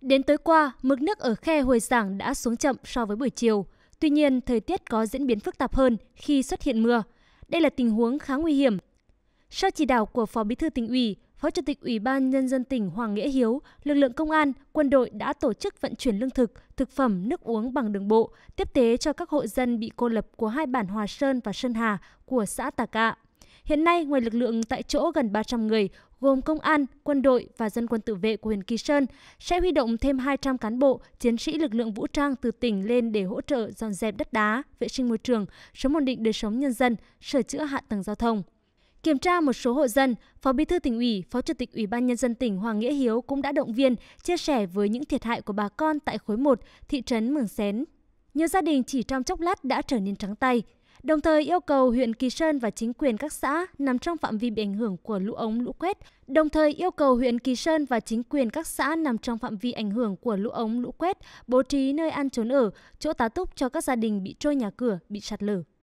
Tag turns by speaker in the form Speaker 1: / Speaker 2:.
Speaker 1: Đến tối qua, mực nước ở khe Hồi Giảng đã xuống chậm so với buổi chiều. Tuy nhiên, thời tiết có diễn biến phức tạp hơn khi xuất hiện mưa. Đây là tình huống khá nguy hiểm. Sau chỉ đạo của Phó Bí thư tỉnh ủy, Phó Chủ tịch Ủy ban Nhân dân tỉnh Hoàng Nghĩa Hiếu, lực lượng công an, quân đội đã tổ chức vận chuyển lương thực, thực phẩm, nước uống bằng đường bộ, tiếp tế cho các hộ dân bị cô lập của hai bản Hòa Sơn và Sơn Hà của xã Tà Cạ. Hiện nay, ngoài lực lượng tại chỗ gần 300 người, gồm công an, quân đội và dân quân tự vệ của huyện Kỳ Sơn sẽ huy động thêm 200 cán bộ, chiến sĩ lực lượng vũ trang từ tỉnh lên để hỗ trợ dọn dẹp đất đá, vệ sinh môi trường, sớm ổn định đời sống nhân dân, sửa chữa hạ tầng giao thông. Kiểm tra một số hộ dân, Phó Bí thư tỉnh ủy, Phó Chủ tịch Ủy ban nhân dân tỉnh Hoàng Nghĩa Hiếu cũng đã động viên, chia sẻ với những thiệt hại của bà con tại khối 1, thị trấn Mường Xén. Nhiều gia đình chỉ trong chốc lát đã trở nên trắng tay, đồng thời yêu cầu huyện Kỳ Sơn và chính quyền các xã nằm trong phạm vi bị ảnh hưởng của lũ ống lũ quét, đồng thời yêu cầu huyện Kỳ Sơn và chính quyền các xã nằm trong phạm vi ảnh hưởng của lũ ống lũ quét bố trí nơi ăn trốn ở, chỗ tá túc cho các gia đình bị trôi nhà cửa, bị sạt lở.